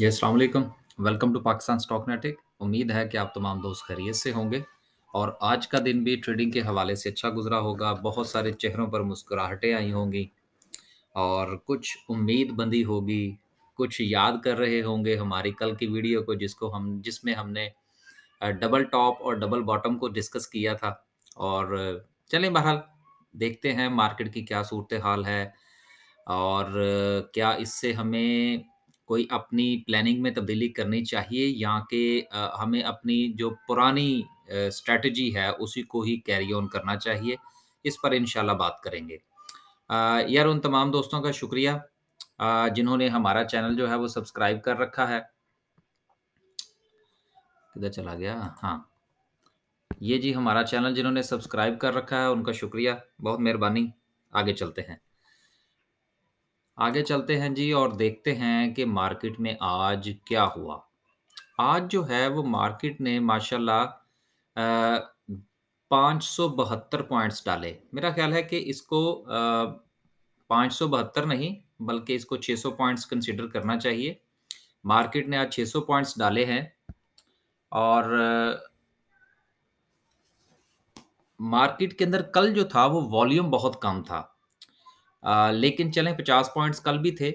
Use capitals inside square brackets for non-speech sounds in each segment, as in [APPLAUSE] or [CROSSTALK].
जी अस्सलाम welcome to Pakistan stock नेटिक उम्मीद है कि आप तमाम दोस्त खैरियत से होंगे और आज का दिन भी ट्रेडिंग के हवाले से अच्छा गुजरा होगा बहुत सारे चेहरों पर मुस्कुराहटें आई होंगी और कुछ उम्मीद बंदी होगी कुछ याद कर रहे होंगे हमारी कल की वीडियो को जिसको हम जिसमें हमने डबल टॉप और डबल बॉटम को डिस्कस किया था और चलें बहरहाल देखते हैं मार्केट की क्या सूरत हाल है और क्या इससे हमें कोई अपनी प्लानिंग में तब्दीली करनी चाहिए या कि हमें अपनी जो पुरानी स्ट्रेटजी है उसी को ही कैरी ऑन करना चाहिए इस पर इन बात करेंगे यार उन तमाम दोस्तों का शुक्रिया जिन्होंने हमारा चैनल जो है वो सब्सक्राइब कर रखा है किधर चला गया हाँ ये जी हमारा चैनल जिन्होंने सब्सक्राइब कर रखा है उनका शुक्रिया बहुत मेहरबानी आगे चलते हैं आगे चलते हैं जी और देखते हैं कि मार्केट में आज क्या हुआ आज जो है वो मार्केट ने माशाल्लाह पाँच सौ बहत्तर पॉइंट्स डाले मेरा ख्याल है कि इसको पाँच सौ बहत्तर नहीं बल्कि इसको छः सौ पॉइंट्स कंसिडर करना चाहिए मार्केट ने आज छः सौ पॉइंट्स डाले हैं और मार्केट के अंदर कल जो था वो वॉल्यूम बहुत कम था आ, लेकिन चलें पचास पॉइंट्स कल भी थे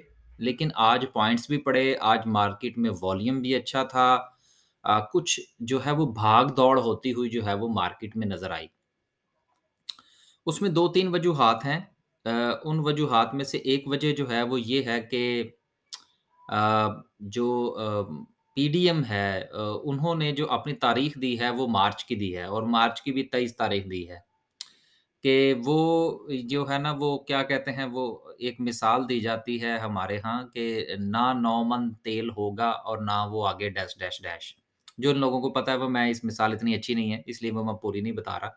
लेकिन आज पॉइंट्स भी पड़े आज मार्केट में वॉल्यूम भी अच्छा था आ, कुछ जो है वो भाग दौड़ होती हुई जो है वो मार्केट में नजर आई उसमें दो तीन वजूहत हैं आ, उन वजूहत में से एक वजह जो है वो ये है कि जो पीडीएम है उन्होंने जो अपनी तारीख दी है वो मार्च की दी है और मार्च की भी तेईस तारीख दी है कि वो जो है ना वो क्या कहते हैं वो एक मिसाल दी जाती है हमारे यहाँ कि ना नौमन तेल होगा और ना वो आगे डैश डैश डैश जो उन लोगों को पता है वो मैं इस मिसाल इतनी अच्छी नहीं है इसलिए वो मैं पूरी नहीं बता रहा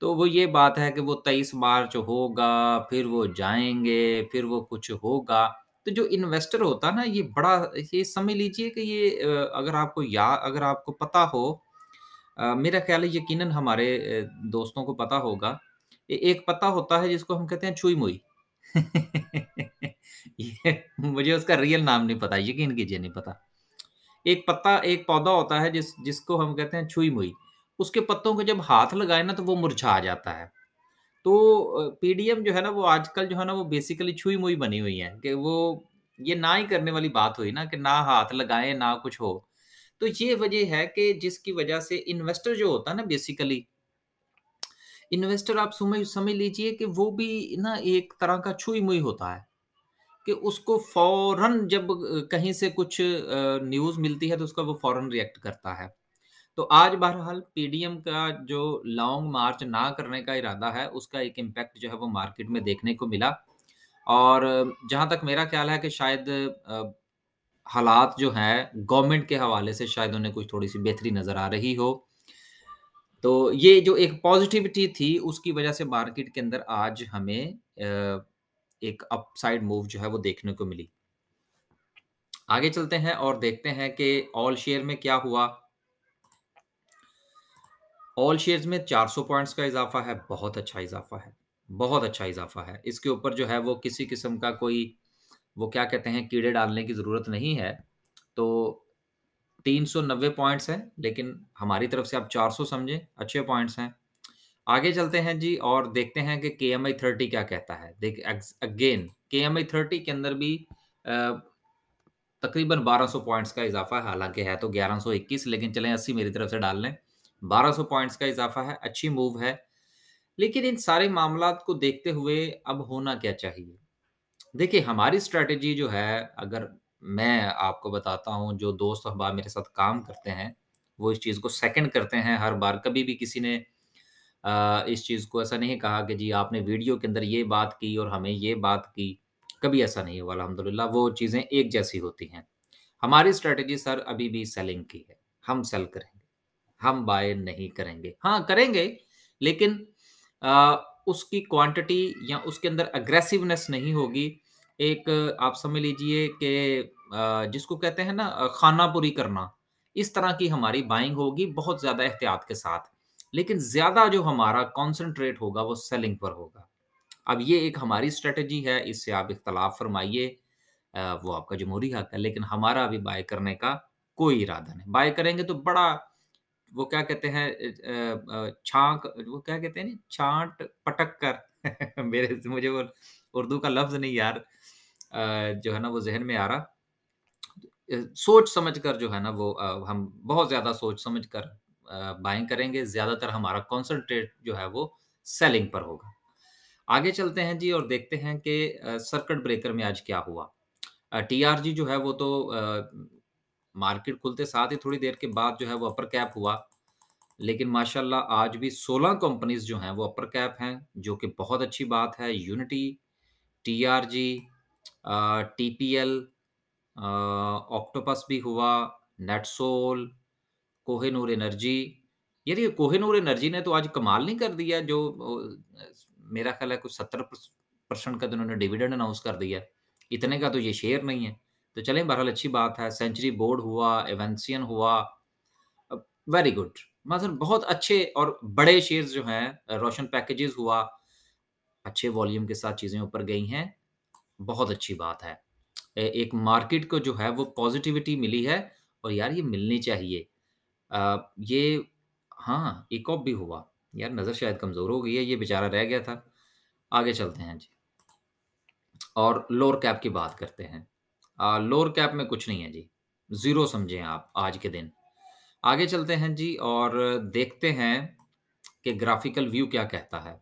तो वो ये बात है कि वो तेईस मार्च होगा फिर वो जाएंगे फिर वो कुछ होगा तो जो इन्वेस्टर होता ना ये बड़ा ये समझ लीजिए कि ये अगर आपको या अगर आपको पता हो मेरा ख्याल है यकीनन हमारे दोस्तों को पता होगा एक पत्ता होता है जिसको हम कहते हैं छुई मुई [LAUGHS] मुझे उसका रियल नाम नहीं पता यकीन कीजिए नहीं पता एक पत्ता एक पौधा होता है जिस जिसको हम कहते हैं छुई मुई उसके पत्तों को जब हाथ लगाए ना तो वो मुरझा जाता है तो पीडीएम जो है ना वो आजकल जो है ना वो बेसिकली छुई मुई बनी हुई है कि वो ये ना ही करने वाली बात हुई ना कि ना हाथ लगाए ना कुछ हो तो ये वजह है कि जिसकी वजह से इन्वेस्टर जो होता है ना बेसिकली इन्वेस्टर आप समझ समझ लीजिए कि वो भी ना एक तरह का छुई मुई होता है कि उसको फौरन जब कहीं से कुछ न्यूज मिलती है तो उसका वो फौरन रिएक्ट करता है तो आज बहरहाल पीडीएम का जो लॉन्ग मार्च ना करने का इरादा है उसका एक इम्पैक्ट जो है वो मार्केट में देखने को मिला और जहाँ तक मेरा ख्याल है कि शायद हालात जो है गवर्नमेंट के हवाले से शायद उन्हें कुछ थोड़ी सी बेहतरी नज़र आ रही हो तो ये जो एक पॉजिटिविटी थी उसकी वजह से मार्केट के अंदर आज हमें एक अपसाइड मूव जो है वो देखने को मिली आगे चलते हैं और देखते हैं कि ऑल शेयर में क्या हुआ ऑल शेयर्स में 400 पॉइंट्स का इजाफा है बहुत अच्छा इजाफा है बहुत अच्छा इजाफा है इसके ऊपर जो है वो किसी किस्म का कोई वो क्या कहते हैं कीड़े डालने की ज़रूरत नहीं है तो 390 पॉइंट्स है लेकिन हमारी तरफ से आप 400 समझें अच्छे पॉइंट्स हैं आगे चलते हैं जी और देखते हैं कि के एम आई थर्टी क्या कहता है देख अगेन के एम आई थर्टी के अंदर भी तकरीबन 1200 पॉइंट्स का इजाफा है हालांकि है तो 1121 लेकिन चलें 80 मेरी तरफ से डाल लें 1200 पॉइंट्स का इजाफा है अच्छी मूव है लेकिन इन सारे मामला को देखते हुए अब होना क्या चाहिए देखिए हमारी स्ट्रेटेजी जो है अगर मैं आपको बताता हूँ जो दोस्त अहबाब मेरे साथ काम करते हैं वो इस चीज़ को सेकंड करते हैं हर बार कभी भी किसी ने इस चीज़ को ऐसा नहीं कहा कि जी आपने वीडियो के अंदर ये बात की और हमें ये बात की कभी ऐसा नहीं हुआ अलहमदिल्ला वो चीज़ें एक जैसी होती हैं हमारी स्ट्रेटजी सर अभी भी सेलिंग की है हम सेल करेंगे हम बाय नहीं करेंगे हाँ करेंगे लेकिन आ, उसकी क्वांटिटी या उसके अंदर अग्रेसिवनेस नहीं होगी एक आप समझ लीजिए कि जिसको कहते हैं ना खाना पूरी करना इस तरह की हमारी बाइंग होगी बहुत ज़्यादा एहतियात के साथ लेकिन ज़्यादा जो हमारा कॉन्सेंट्रेट होगा वो सेलिंग पर होगा अब ये एक हमारी स्ट्रेटजी है इससे आप इख्तलाफ फरमाइए वो आपका जमहूरी हक है लेकिन हमारा अभी बाय करने का कोई इरादा नहीं बाय करेंगे तो बड़ा वो क्या कहते हैं छाक वो क्या कहते हैं छांट पटक कर [LAUGHS] मेरे मुझे वो उर्दू का लफ्ज़ नहीं यार जो है ना वो जहन में आ रहा सोच समझ कर जो है ना वो हम बहुत ज़्यादा सोच समझ कर बाइंग करेंगे ज़्यादातर हमारा कॉन्सनट्रेट जो है वो सेलिंग पर होगा आगे चलते हैं जी और देखते हैं कि सर्किट ब्रेकर में आज क्या हुआ टीआरजी जो है वो तो मार्केट खुलते साथ ही थोड़ी देर के बाद जो है वो अपर कैप हुआ लेकिन माशाल्लाह आज भी 16 कंपनीज जो हैं वो अपर कैप हैं जो कि बहुत अच्छी बात है Unity TRG T P L Octopus भी हुआ नेटसोल कोहेनूर एनर्जी यार ये कोहेनूर एनर्जी ने तो आज कमाल नहीं कर दिया जो मेरा ख्याल है कुछ सत्तर परसेंट का तो उन्होंने डिविडेंड अनाउंस कर दिया इतने का तो ये शेयर नहीं है तो चलें बहरहाल अच्छी बात है सेंचुरी बोर्ड हुआ एवेंसियन हुआ वेरी गुड मतलब बहुत अच्छे और बड़े शेयर्स जो हैं रोशन पैकेजेस हुआ अच्छे वॉल्यूम के साथ चीज़ें ऊपर गई हैं बहुत अच्छी बात है। एक मार्केट को जो है वो पॉज़िटिविटी मिली है और यार ये मिलनी चाहिए। आ, ये हाँ, एक ऑफ भी हुआ। यार नज़र शायद कमज़ोर हो गई है, ये बेचारा रह गया था। आगे चलते हैं जी। और लोअर कैप की बात करते हैं। लोअर कैप में कुछ नहीं है जी। ज़ीरो समझें आप आज के दिन। आगे चलते हैं जी और देखते हैं कि ग्राफ़िकल व्यू क्या कहता है।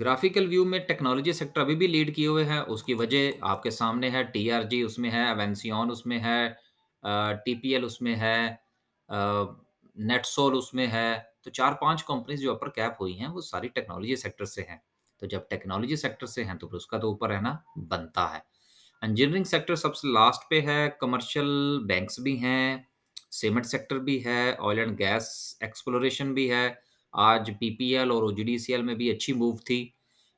ग्राफिकल व्यू में टेक्नोलॉजी सेक्टर अभी भी लीड किए हुए हैं उसकी वजह आपके सामने है टीआरजी उसमें है एवेंसियन उसमें है टीपीएल उसमें है नेटसोल उसमें है तो चार पांच कंपनीज जो अपर कैप हुई हैं वो सारी टेक्नोलॉजी सेक्टर से हैं तो जब टेक्नोलॉजी सेक्टर से हैं तो फिर उसका तो ऊपर रहना बनता है इंजीनियरिंग सेक्टर सबसे लास्ट पे है कमर्शियल बैंक्स भी हैं सीमेंट सेक्टर भी है ऑयल एंड गैस एक्सप्लोरेशन भी है आज पीपीएल और ओजीडीसीएल में भी अच्छी मूव थी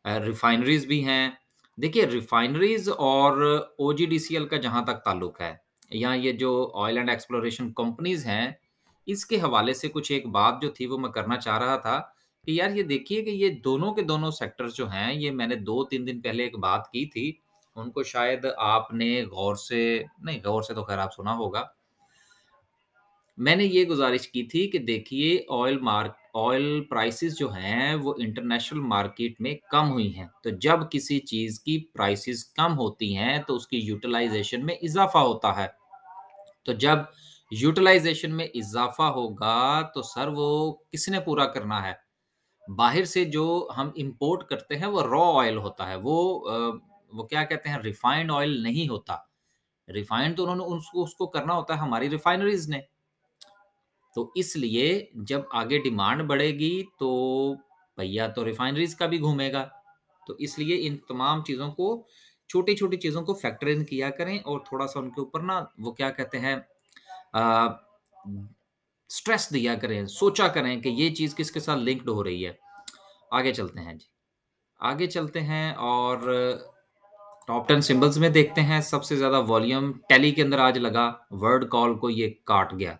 रिफाइनरीज भी हैं देखिए रिफाइनरीज और ओजीडीसीएल का जहां तक ताल्लुक है या ये जो ऑयल एंड एक्सप्लोरेशन कंपनीज हैं इसके हवाले से कुछ एक बात जो थी वो मैं करना चाह रहा था कि यार ये देखिए कि ये दोनों के दोनों सेक्टर जो हैं ये मैंने दो तीन दिन पहले एक बात की थी उनको शायद आपने गौर से नहीं गौर से तो खैर आप सुना होगा मैंने ये गुजारिश की थी कि देखिए ऑयल मार्क ऑयल प्राइसेस जो हैं वो इंटरनेशनल मार्केट में कम हुई हैं तो जब किसी चीज़ की प्राइसेस कम होती हैं तो उसकी यूटिलाइजेशन में इजाफा होता है तो जब यूटिलाइजेशन में इजाफा होगा तो सर वो किसने पूरा करना है बाहर से जो हम इंपोर्ट करते हैं वो रॉ ऑयल होता है वो वो क्या कहते हैं रिफाइंड ऑयल नहीं होता रिफाइंड तो उन्होंने उसको उसको करना होता है हमारी रिफाइनरीज ने तो इसलिए जब आगे डिमांड बढ़ेगी तो भैया तो रिफाइनरीज का भी घूमेगा तो इसलिए इन तमाम चीज़ों को छोटी छोटी चीज़ों को फैक्टर इन किया करें और थोड़ा सा उनके ऊपर ना वो क्या कहते हैं स्ट्रेस दिया करें सोचा करें कि ये चीज़ किसके साथ लिंक्ड हो रही है आगे चलते हैं जी आगे चलते हैं और टॉप टेन सिंबल्स में देखते हैं सबसे ज़्यादा वॉल्यूम टेली के अंदर आज लगा वर्ड कॉल को ये काट गया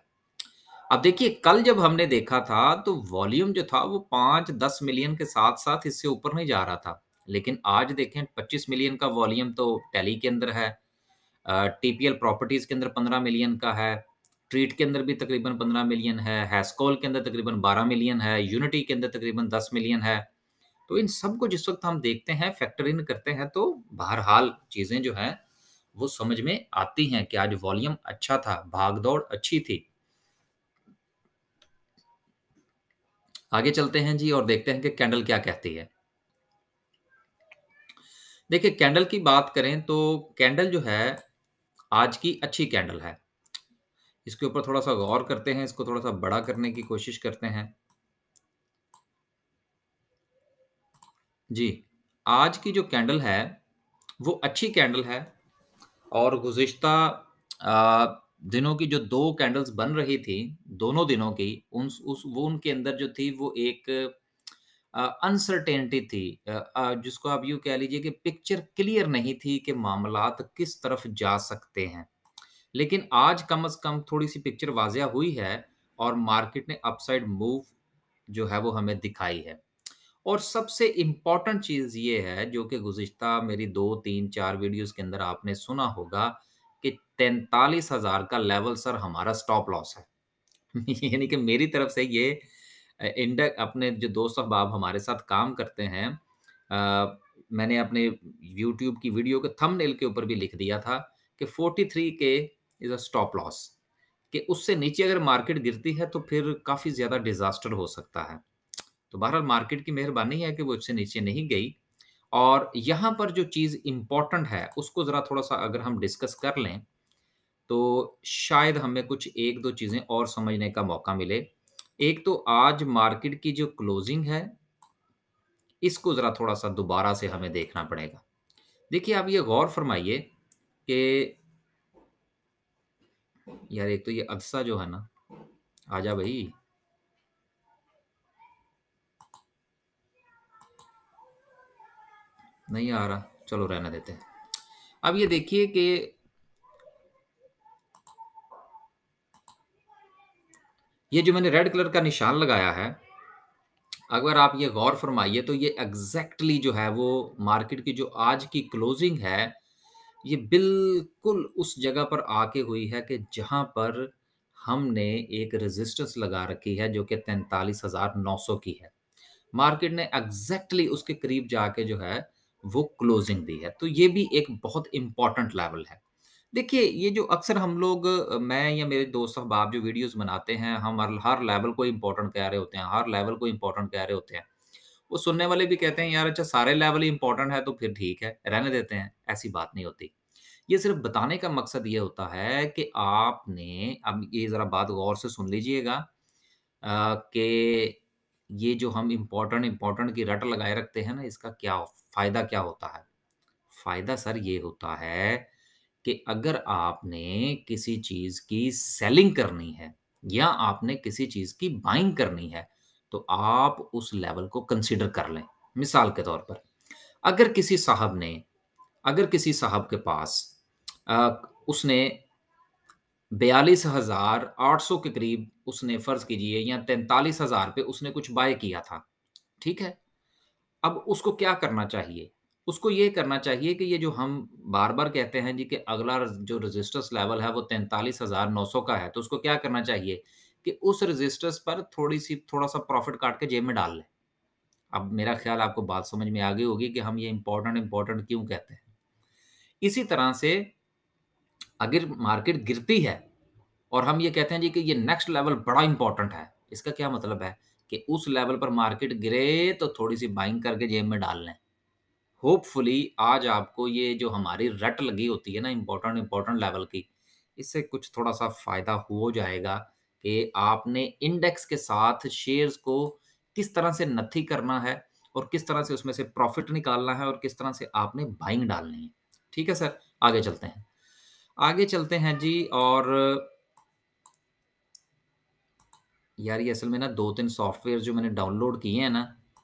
अब देखिए कल जब हमने देखा था तो वॉल्यूम जो था वो पाँच दस मिलियन के साथ साथ इससे ऊपर नहीं जा रहा था लेकिन आज देखें पच्चीस मिलियन का वॉल्यूम तो टैली के अंदर है टीपीएल प्रॉपर्टीज के अंदर पंद्रह मिलियन का है ट्रीट के अंदर भी तकरीबन पंद्रह मिलियन है हैस्कॉल के अंदर तकरीबन बारह मिलियन है यूनिटी के अंदर तकरीबन दस मिलियन है तो इन सब को जिस वक्त हम देखते हैं फैक्टर इन करते हैं तो बहरहाल चीज़ें जो हैं वो समझ में आती हैं कि आज वॉल्यूम अच्छा था भाग दौड़ अच्छी थी आगे चलते हैं जी और देखते हैं कि कैंडल क्या कहती है देखिए कैंडल की बात करें तो कैंडल जो है आज की अच्छी कैंडल है इसके ऊपर थोड़ा सा गौर करते हैं इसको थोड़ा सा बड़ा करने की कोशिश करते हैं जी आज की जो कैंडल है वो अच्छी कैंडल है और गुज्तर दिनों की जो दो कैंडल्स बन रही थी दोनों दिनों की उन उस वो उनके अंदर जो थी वो एक अनसर्टेनिटी थी आ, जिसको आप यू कह लीजिए कि पिक्चर क्लियर नहीं थी कि मामला किस तरफ जा सकते हैं लेकिन आज कम अज कम थोड़ी सी पिक्चर वाजिया हुई है और मार्केट ने अपसाइड मूव जो है वो हमें दिखाई है और सबसे इम्पॉर्टेंट चीज़ ये है जो कि गुज्त मेरी दो तीन चार वीडियोस के अंदर आपने सुना होगा कि तैंतालीस हजार का लेवल सर हमारा स्टॉप लॉस है [LAUGHS] यानी कि मेरी तरफ से ये इंडक अपने जो दोस्त अहबाब हमारे साथ काम करते हैं आ, मैंने अपने यूट्यूब की वीडियो के थंबनेल के ऊपर भी लिख दिया था कि 43 के इज़ अ स्टॉप लॉस कि उससे नीचे अगर मार्केट गिरती है तो फिर काफ़ी ज़्यादा डिज़ास्टर हो सकता है तो बहरहाल मार्केट की मेहरबानी है कि वो उससे नीचे नहीं गई और यहाँ पर जो चीज़ इम्पॉर्टेंट है उसको ज़रा थोड़ा सा अगर हम डिस्कस कर लें तो शायद हमें कुछ एक दो चीज़ें और समझने का मौका मिले एक तो आज मार्केट की जो क्लोजिंग है इसको ज़रा थोड़ा सा दोबारा से हमें देखना पड़ेगा देखिए आप ये गौर फरमाइए कि यार एक तो ये अदसा जो है ना आजा भाई नहीं आ रहा चलो रहने देते हैं अब ये देखिए कि ये जो मैंने रेड कलर का निशान लगाया है अगर आप ये गौर फरमाइए तो ये एग्जैक्टली exactly जो है वो मार्केट की जो आज की क्लोजिंग है ये बिल्कुल उस जगह पर आके हुई है कि जहां पर हमने एक रेजिस्टेंस लगा रखी है जो कि तैंतालीस हज़ार नौ सौ की है मार्केट ने एग्जैक्टली exactly उसके करीब जाके जो है वो क्लोजिंग दी है तो ये भी एक बहुत इंपॉर्टेंट लेवल है देखिए ये जो अक्सर हम लोग मैं या मेरे दोस्त अहबाब जो वीडियोस बनाते हैं हम हर हर लेवल को इम्पोर्टेंट कह रहे होते हैं हर लेवल को इम्पोर्टेंट कह रहे होते हैं वो सुनने वाले भी कहते हैं यार अच्छा सारे लेवल ही इंपॉर्टेंट है तो फिर ठीक है रहने देते हैं ऐसी बात नहीं होती ये सिर्फ बताने का मकसद ये होता है कि आपने अब ये ज़रा बात गौर से सुन लीजिएगा कि ये जो हम इम्पोर्टेंट इम्पोर्टेंट की रट लगाए रखते हैं ना इसका क्या फ़ायदा क्या होता है फ़ायदा सर ये होता है कि अगर आपने किसी चीज़ की सेलिंग करनी है या आपने किसी चीज़ की बाइंग करनी है तो आप उस लेवल को कंसिडर कर लें मिसाल के तौर पर अगर किसी साहब ने अगर किसी साहब के पास आ, उसने बयालीस हज़ार आठ सौ के करीब उसने फ़र्ज़ कीजिए या तैंतालीस हज़ार पे उसने कुछ बाय किया था ठीक है अब उसको क्या करना चाहिए उसको ये करना चाहिए कि ये जो हम बार बार कहते हैं जी कि अगला जो रजिस्टर्स लेवल है वो तैंतालीस हज़ार नौ सौ का है तो उसको क्या करना चाहिए कि उस रजिस्टर्स पर थोड़ी सी थोड़ा सा प्रॉफिट काट के जेब में डाल लें अब मेरा ख्याल आपको बात समझ में आ गई होगी कि हम ये इंपॉर्टेंट इंपॉर्टेंट क्यों कहते हैं इसी तरह से अगर मार्केट गिरती है और हम ये कहते हैं जी कि ये नेक्स्ट लेवल बड़ा इंपॉर्टेंट है इसका क्या मतलब है कि उस लेवल पर मार्केट गिरे तो थोड़ी सी बाइंग करके जेब में डाल लें होपफुली आज आपको ये जो हमारी रट लगी होती है ना इम्पोर्टेंट इम्पोर्टेंट लेवल की इससे कुछ थोड़ा सा फ़ायदा हो जाएगा कि आपने इंडेक्स के साथ शेयर्स को किस तरह से नथी करना है और किस तरह से उसमें से प्रॉफिट निकालना है और किस तरह से आपने बाइंग डालनी है ठीक है सर आगे चलते हैं आगे चलते हैं जी और यार ये असल में ना दो तीन सॉफ्टवेयर जो मैंने डाउनलोड किए हैं ना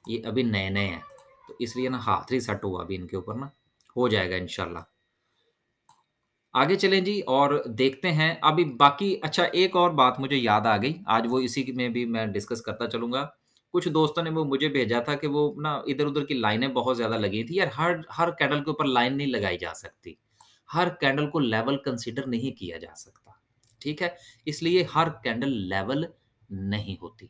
ये अभी नए नए हैं तो इसलिए ना हाथ ही सेट हुआ अभी इनके ऊपर ना हो जाएगा इनशाला आगे चलें जी और देखते हैं अभी बाकी अच्छा एक और बात मुझे याद आ गई आज वो इसी में भी मैं डिस्कस करता चलूँगा कुछ दोस्तों ने वो मुझे भेजा था कि वो ना इधर उधर की लाइनें बहुत ज़्यादा लगी थी यार हर हर कैंडल के ऊपर लाइन नहीं लगाई जा सकती हर कैंडल को लेवल कंसिडर नहीं किया जा सकता ठीक है इसलिए हर कैंडल लेवल नहीं होती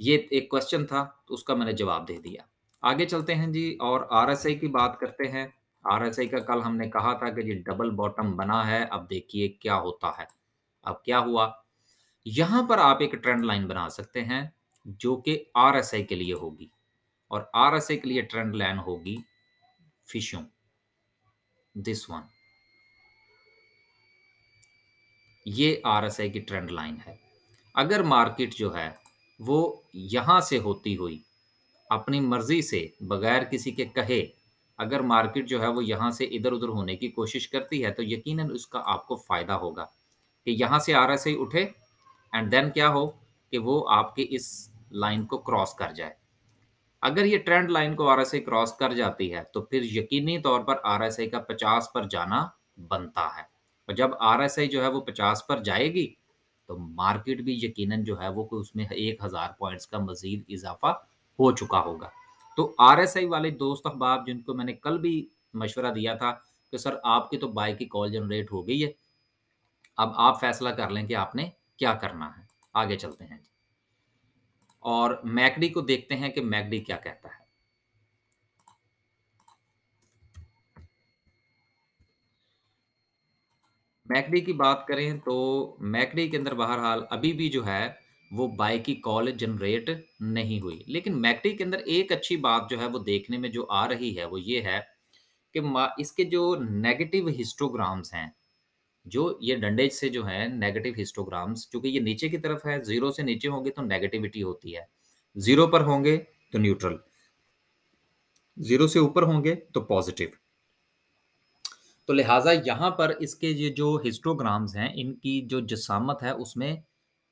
ये एक क्वेश्चन था तो उसका मैंने जवाब दे दिया आगे चलते हैं जी और आई की बात करते हैं आई का कल हमने कहा था कि जी डबल बॉटम बना है अब देखिए क्या होता है अब क्या हुआ यहां पर आप एक ट्रेंड लाइन बना सकते हैं जो कि आई के लिए होगी और आई के लिए ट्रेंड लाइन होगी फिशों दिस वन ये आई की ट्रेंड लाइन है अगर मार्केट जो है वो यहाँ से होती हुई अपनी मर्जी से बगैर किसी के कहे अगर मार्केट जो है वो यहाँ से इधर उधर होने की कोशिश करती है तो यकीनन उसका आपको फ़ायदा होगा कि यहाँ से आर एस आई उठे एंड देन क्या हो कि वो आपके इस लाइन को क्रॉस कर जाए अगर ये ट्रेंड लाइन को आर एस आई क्रॉस कर जाती है तो फिर यकीनी तौर पर आर एस आई का पचास पर जाना बनता है और जब आर एस आई जो है वो पचास पर जाएगी तो मार्केट भी यकीनन जो है वो कोई उसमें एक हज़ार पॉइंट्स का मजीद इजाफा हो चुका होगा तो आर एस आई वाले दोस्त अहबाब जिनको मैंने कल भी मशवरा दिया था कि सर आपकी तो बाई की कॉल जनरेट हो गई है अब आप फैसला कर लें कि आपने क्या करना है आगे चलते हैं और मैकडी को देखते हैं कि मैकडी क्या कहता है मैकडी की बात करें तो मैकडी के अंदर बहरहाल अभी भी जो है वो बाय की कॉल जनरेट नहीं हुई लेकिन मैकडी के अंदर एक अच्छी बात जो है वो देखने में जो आ रही है वो ये है कि इसके जो नेगेटिव हिस्टोग्राम्स हैं जो ये डंडेज से जो है नेगेटिव हिस्टोग्राम्स क्योंकि ये नीचे की तरफ है जीरो से नीचे होंगे तो नेगेटिविटी होती है जीरो पर होंगे तो न्यूट्रल जीरो से ऊपर होंगे तो पॉजिटिव तो लिहाजा यहाँ पर इसके ये जो हिस्टोग्राम्स हैं इनकी जो जसामत है उसमें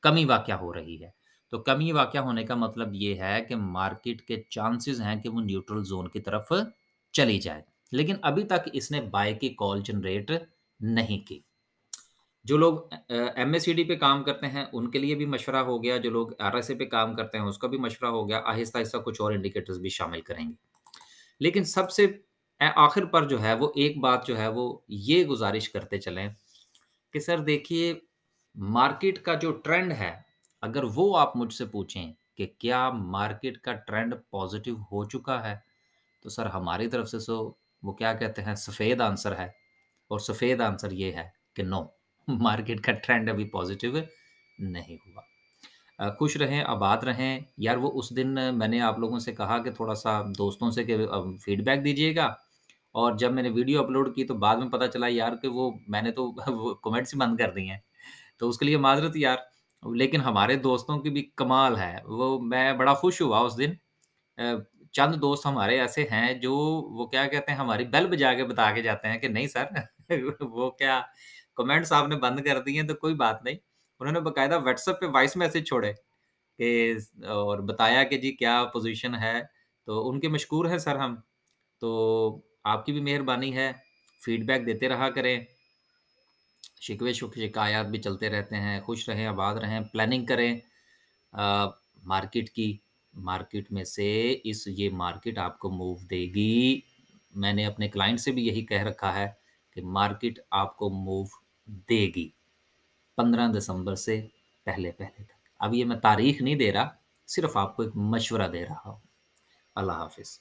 कमी वाक़ हो रही है तो कमी वाक़ होने का मतलब ये है कि मार्केट के चांसेस हैं कि वो न्यूट्रल जोन की तरफ चली जाए लेकिन अभी तक इसने बाय की कॉल जनरेट नहीं की जो लोग एम एस पे काम करते हैं उनके लिए भी मशवरा हो गया जो लोग आर पे काम करते हैं उसका भी मशवरा हो गया आहिस्ता आहिस्ता कुछ और इंडिकेटर्स भी शामिल करेंगे लेकिन सबसे आखिर पर जो है वो एक बात जो है वो ये गुजारिश करते चलें कि सर देखिए मार्केट का जो ट्रेंड है अगर वो आप मुझसे पूछें कि क्या मार्केट का ट्रेंड पॉजिटिव हो चुका है तो सर हमारी तरफ से सो वो क्या कहते हैं सफ़ेद आंसर है और सफ़ेद आंसर ये है कि नो [LAUGHS] मार्केट का ट्रेंड अभी पॉजिटिव नहीं हुआ खुश रहें आबाद रहें यार वो उस दिन मैंने आप लोगों से कहा कि थोड़ा सा दोस्तों से फीडबैक दीजिएगा और जब मैंने वीडियो अपलोड की तो बाद में पता चला यार कि वो मैंने तो [LAUGHS] कमेंट्स ही बंद कर दिए हैं तो उसके लिए माजरत यार लेकिन हमारे दोस्तों की भी कमाल है वो मैं बड़ा खुश हुआ उस दिन चंद दोस्त हमारे ऐसे हैं जो वो क्या कहते हैं हमारी बेल बजा के बता के जाते हैं कि नहीं सर [LAUGHS] वो क्या कमेंट्स आपने बंद कर दिए हैं तो कोई बात नहीं उन्होंने बकायदा व्हाट्सएप पे वॉइस मैसेज छोड़े के और बताया कि जी क्या पोजीशन है तो उनके मशहूर हैं सर हम तो आपकी भी मेहरबानी है फीडबैक देते रहा करें शिकवे शिकायत भी चलते रहते हैं खुश रहें आबाद रहें प्लानिंग करें आ, मार्केट की मार्केट में से इस ये मार्केट आपको मूव देगी मैंने अपने क्लाइंट से भी यही कह रखा है कि मार्केट आपको मूव देगी पंद्रह दिसंबर से पहले पहले तक अब ये मैं तारीख नहीं दे रहा सिर्फ आपको एक मशवरा दे रहा हूँ अल्लाह हाफिज़